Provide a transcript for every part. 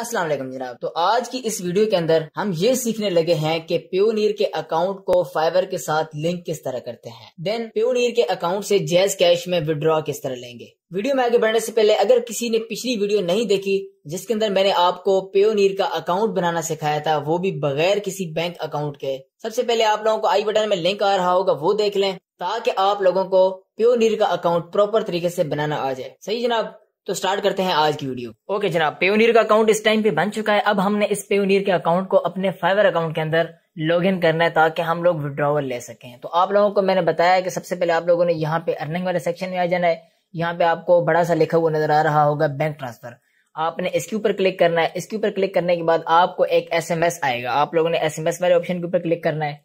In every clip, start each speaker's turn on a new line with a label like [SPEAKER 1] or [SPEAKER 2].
[SPEAKER 1] अस्सलाम वालेकुम जनाब तो आज की इस वीडियो के अंदर हम ये सीखने लगे हैं कि प्योनीर के अकाउंट को फाइवर के साथ लिंक किस तरह करते हैं देन प्योनीर के अकाउंट से जैज कैश में विड्रॉ किस तरह लेंगे वीडियो में आगे बढ़ने से पहले अगर किसी ने पिछली वीडियो नहीं देखी जिसके अंदर मैंने आपको पेयोनीर का अकाउंट बनाना सिखाया था वो भी बगैर किसी बैंक अकाउंट के सबसे पहले आप लोगों को आई बटन में लिंक आ रहा होगा वो देख लें ताकि आप लोगों को प्योनीर का अकाउंट प्रॉपर तरीके से बनाना आ जाए सही जनाब तो स्टार्ट करते हैं आज की वीडियो ओके जनाब पेयोनियर का अकाउंट इस टाइम पे बन चुका है अब हमने इस पेयोनियर के अकाउंट को अपने फाइवर अकाउंट के अंदर लॉग इन करना है ताकि हम लोग विड्रॉवल ले सकें तो आप लोगों को मैंने बताया कि सबसे पहले आप लोगों ने यहाँ पे अर्निंग वाले सेक्शन में आ जाना है यहाँ पे आपको बड़ा सा लिखा हुआ नजर आ रहा होगा बैंक ट्रांसफर आपने इसके ऊपर क्लिक करना है इसके ऊपर क्लिक करने के बाद आपको एक एसएमएस आएगा आप लोगों ने एसएमएस वाले ऑप्शन के ऊपर क्लिक करना है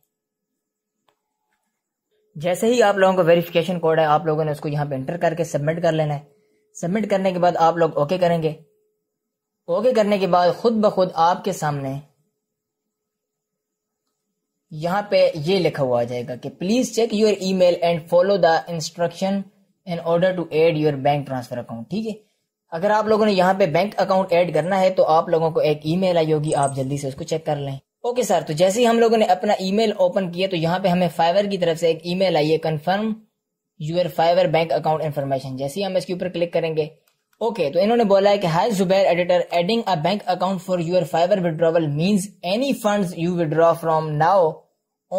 [SPEAKER 1] जैसे ही आप लोगों को वेरिफिकेशन कोड है आप लोगों ने उसको यहाँ पे एंटर करके सबमिट कर लेना है सबमिट करने के बाद आप लोग ओके करेंगे ओके करने के बाद खुद ब खुद आपके सामने यहाँ पे ये लिखा हुआ आ जाएगा कि please check your email and follow the instruction in order to add your bank transfer account ठीक है अगर आप लोगों ने यहाँ पे बैंक अकाउंट ऐड करना है तो आप लोगों को एक ईमेल आई होगी आप जल्दी से उसको चेक कर लें ओके सर तो जैसे ही हम लोगों ने अपना ईमेल ओपन किया तो यहाँ पे हमें फाइवर की तरफ से एक ईमेल आई है confirm your Fiverr bank account information जैसे ही हम इसके ऊपर क्लिक करेंगे ओके okay, तो इन्होंने बोला है कि hi Zubair editor adding a bank account for your Fiverr withdrawal means any funds you withdraw from now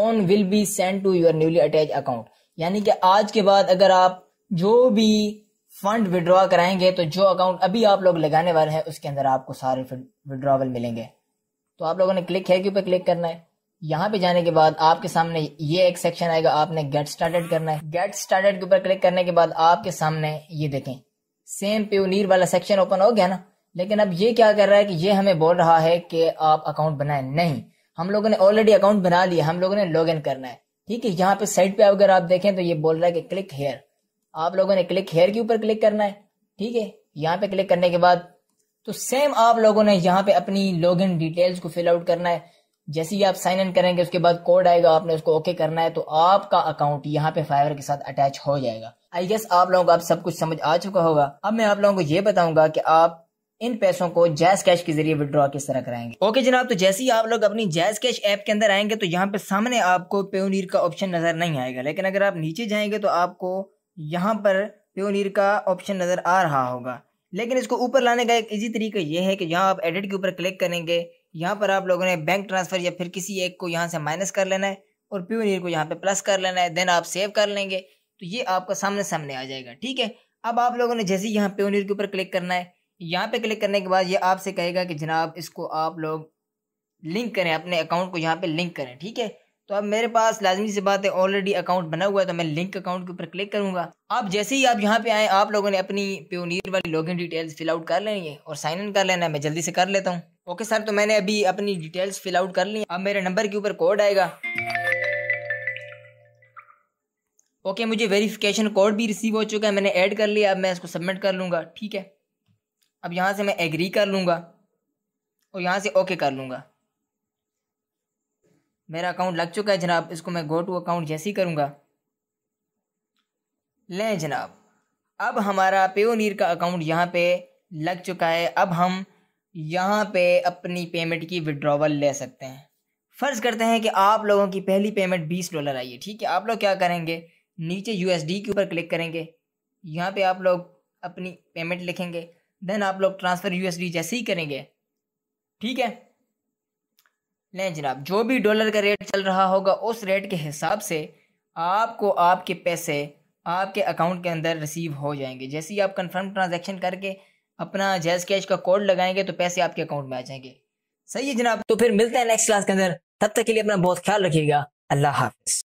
[SPEAKER 1] on will be send to your newly attach account यानी कि आज के बाद अगर आप जो भी फंड विड्रॉ कराएंगे तो जो अकाउंट अभी आप लोग लगाने वाले हैं उसके अंदर आपको सारे विड्रॉवल मिलेंगे तो आप लोगों ने क्लिक है के ऊपर क्लिक करना है यहाँ पे जाने के बाद आपके सामने ये एक सेक्शन आएगा आपने गेट स्टार्टेड करना है गेट स्टार्टेड के ऊपर क्लिक करने के बाद आपके सामने ये देखें सेम प्योनीर वाला सेक्शन ओपन हो गया ना लेकिन अब ये क्या कर रहा है कि ये हमें बोल रहा है कि आप अकाउंट बनाए नहीं हम लोगों ने ऑलरेडी अकाउंट बना लिया हम लोगों ने लॉग इन करना है ठीक है यहाँ पे साइड पे अगर आप देखें तो ये बोल रहा है कि क्लिक हेयर आप लोगों ने क्लिक हेयर के ऊपर क्लिक करना है ठीक है यहाँ पे क्लिक करने के बाद तो सेम आप लोगों ने यहाँ पे अपनी लॉग इन डिटेल्स को फिल आउट करना है जैसे ही आप साइन इन करेंगे उसके बाद कोड आएगा आपने उसको ओके करना है तो आपका अकाउंट यहाँ पे फाइवर के साथ अटैच हो जाएगा आई गेस आप लोगों को आप सब कुछ समझ आ चुका होगा अब मैं आप लोगों को ये बताऊंगा कि आप इन पैसों को जैस कैश के जरिए विद्रॉ किस तरह कराएंगे ओके जनाब तो जैसे ही आप लोग अपनी जैस कैश ऐप के अंदर आएंगे तो यहाँ पे सामने आपको पेओनीर का ऑप्शन नजर नहीं आएगा लेकिन अगर आप नीचे जाएंगे तो आपको यहाँ पर पेओनीर का ऑप्शन नजर आ रहा होगा लेकिन इसको ऊपर लाने का एक इजी तरीका यह है कि यहाँ आप एडिट के ऊपर क्लिक करेंगे यहाँ पर आप लोगों ने बैंक ट्रांसफ़र या फिर किसी एक को यहाँ से माइनस कर लेना है और प्योनियर को यहाँ पे प्लस कर लेना है देन आप सेव कर लेंगे तो ये आपका सामने सामने आ जाएगा ठीक है अब आप लोगों ने जैसे यहाँ प्योनियर के ऊपर क्लिक करना है यहाँ पे क्लिक करने के बाद ये आपसे कहेगा कि जनाब इसको आप लोग लिंक करें अपने अकाउंट को यहाँ पे लिंक करें ठीक है तो अब मेरे पास लाजमी से बात है ऑलरेडी अकाउंट बना हुआ है तो मैं लिंक अकाउंट के ऊपर क्लिक करूंगा आप जैसे ही आप यहाँ पे आए आप लोगों ने अपनी प्योनियर वाली लॉगिन डिटेल्स फिल आउट कर लेंगे और साइन इन कर लेना है मैं जल्दी से कर लेता हूँ ओके सर तो मैंने अभी अपनी डिटेल्स फिल आउट कर ली अब मेरे नंबर के ऊपर कोड आएगा ओके मुझे वेरिफिकेशन कोड भी रिसीव हो चुका है मैंने ऐड कर लिया अब मैं इसको सबमिट कर लूँगा ठीक है अब यहाँ से मैं एग्री कर लूँगा और यहाँ से ओके कर लूँगा मेरा अकाउंट लग चुका है जनाब इसको मैं गो टू अकाउंट जैसे ही करूँगा लें जनाब अब हमारा पेओनीर का अकाउंट यहाँ पे लग चुका है अब हम यहाँ पे अपनी पेमेंट की विड्रॉवल ले सकते हैं फ़र्ज़ करते हैं कि आप लोगों की पहली पेमेंट बीस डॉलर आई है ठीक है आप लोग क्या करेंगे नीचे यू के ऊपर क्लिक करेंगे यहाँ पे आप लोग अपनी पेमेंट लिखेंगे देन आप लोग ट्रांसफ़र यू जैसे ही करेंगे ठीक है लें जनाब जो भी डॉलर का रेट चल रहा होगा उस रेट के हिसाब से आपको आपके पैसे आपके अकाउंट के अंदर रिसीव हो जाएंगे जैसे ही आप कंफर्म ट्रांजैक्शन करके अपना जैज कैश का कोड लगाएंगे तो पैसे आपके अकाउंट में आ जाएंगे सही है जनाब तो फिर मिलते हैं नेक्स्ट क्लास के अंदर तब तक के लिए अपना बहुत ख्याल रखिएगा अल्लाह हाफिज